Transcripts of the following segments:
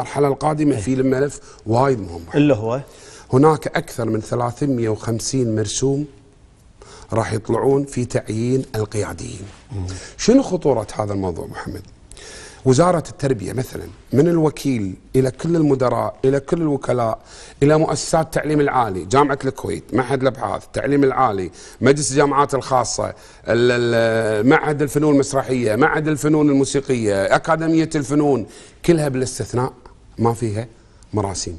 المرحلة القادمة إيه. في الملف وايد مهم اللي هو هناك أكثر من 350 مرسوم راح يطلعون في تعيين القياديين شنو خطورة هذا الموضوع محمد؟ وزارة التربية مثلا من الوكيل إلى كل المدراء إلى كل الوكلاء إلى مؤسسات التعليم العالي جامعة الكويت معهد الأبحاث التعليم العالي مجلس الجامعات الخاصة معهد الفنون المسرحية معهد الفنون الموسيقية أكاديمية الفنون كلها بالاستثناء ما فيها مراسيم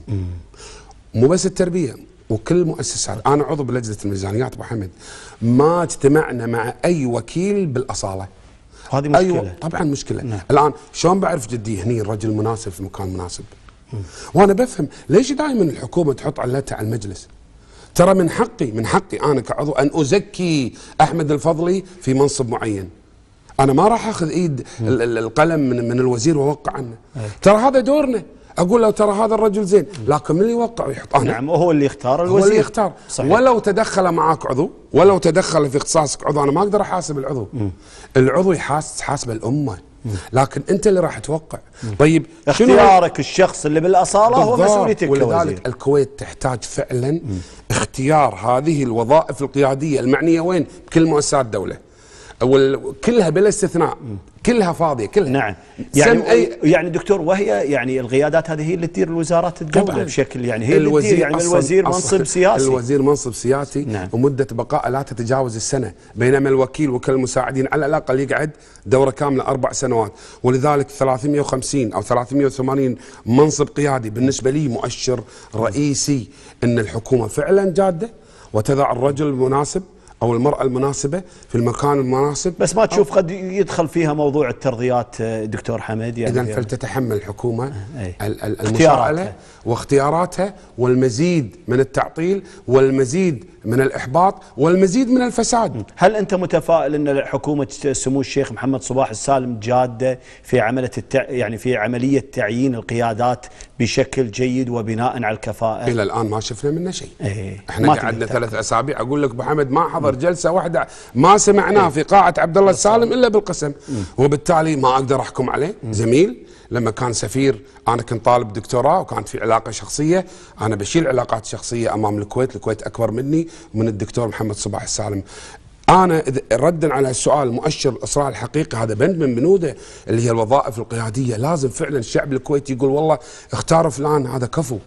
مو بس التربيه وكل المؤسسات انا عضو بلجنه الميزانيات ابو حمد ما اجتمعنا مع اي وكيل بالاصاله هذه مشكله أيوة طبعا مشكله نعم. الان شلون بعرف جدي هني الرجل مناسب في مكان مناسب مم. وانا بفهم ليش دائما الحكومه تحط علتها على المجلس ترى من حقي من حقي انا كعضو ان ازكي احمد الفضلي في منصب معين انا ما راح اخذ ايد مم. القلم من, من الوزير واوقع عنه إيه. ترى هذا دورنا اقول له ترى هذا الرجل زين لكن من اللي يوقع ويحط انا نعم وهو اللي يختار الوزير هو اللي يختار صحيح. ولو تدخل معك عضو ولو تدخل في اختصاصك عضو انا ما اقدر احاسب العضو مم. العضو يحاسب حاسب الامه لكن انت اللي راح توقع طيب اختيارك الشخص اللي بالاصاله هو مسؤوليتك ولذلك الكويت تحتاج فعلا مم. اختيار هذه الوظائف القياديه المعنيه وين بكل مؤسسات دوله وكلها بلا استثناء كلها فاضيه كلها نعم يعني أي يعني دكتور وهي يعني القيادات هذه هي اللي تدير الوزارات الدوله بشكل يعني هي الوزير اللي تدير يعني الوزير منصب سياسي الوزير منصب سياسي نعم ومده بقائه لا تتجاوز السنه بينما الوكيل وكل المساعدين على الاقل يقعد دوره كامله اربع سنوات ولذلك 350 او 380 منصب قيادي بالنسبه لي مؤشر رئيسي ان الحكومه فعلا جاده وتضع الرجل المناسب او المراه المناسبه في المكان المناسب بس ما تشوف قد يدخل فيها موضوع الترضيات آه، دكتور حمد يعني اذا فلتتحمل الحكومه آه، إيه. المساءله واختياراتها والمزيد من التعطيل والمزيد من الاحباط والمزيد من الفساد هل انت متفائل ان حكومه سمو الشيخ محمد صباح السالم جاده في عمليه التع... يعني في عمليه تعيين القيادات بشكل جيد وبناء على الكفاءة إلى الآن ما شفنا منه شيء ايه احنا قعدنا ثلاث أسابيع أقول لك أبو حمد ما حضر جلسة واحدة ما سمعناه ايه في قاعة عبد الله السالم إلا بالقسم مم. وبالتالي ما أقدر أحكم عليه زميل لما كان سفير انا كنت طالب دكتوراه وكانت في علاقه شخصيه انا بشيل علاقات شخصيه امام الكويت الكويت اكبر مني من الدكتور محمد صباح السالم انا ردا على السؤال مؤشر الاصرار الحقيقي هذا بند من بنوده اللي هي الوظائف القياديه لازم فعلا الشعب الكويتي يقول والله اختاروا فلان هذا كفو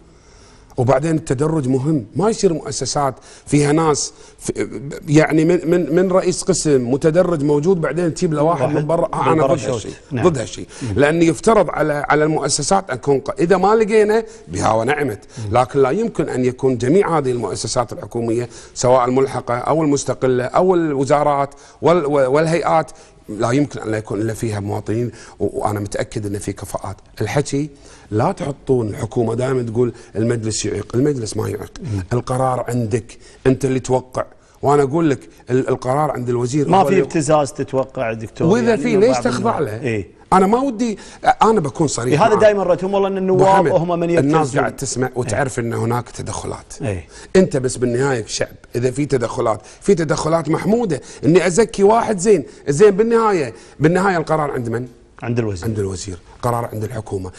وبعدين التدرج مهم ما يصير مؤسسات فيها ناس في يعني من من من رئيس قسم متدرج موجود بعدين تجيب له واحد من برا آه انا ضد هالشيء نعم. ضد هالشيء لان يفترض على على المؤسسات ان تكون اذا ما لقينا بها ونعمت لكن لا يمكن ان يكون جميع هذه المؤسسات الحكوميه سواء الملحقه او المستقله او الوزارات والهيئات لا يمكن ان لا يكون الا فيها مواطنين وانا متاكد ان في كفاءات، الحكي لا تحطون الحكومه دائما تقول المجلس يعيق، المجلس ما يعيق، القرار عندك انت اللي توقع وانا اقول لك القرار عند الوزير ما في ابتزاز تتوقع دكتور واذا يعني في ليش تخضع له؟ إيه؟ انا ما ودي انا بكون صريح هذا دائما رأيتهم والله ان النواب هم من يبتزون الناس قاعد تسمع وتعرف ان هناك تدخلات أي. انت بس بالنهايه كشعب اذا في تدخلات في تدخلات محموده اني ازكي واحد زين زين بالنهايه بالنهايه القرار عند من عند الوزير عند الوزير قرار عند الحكومه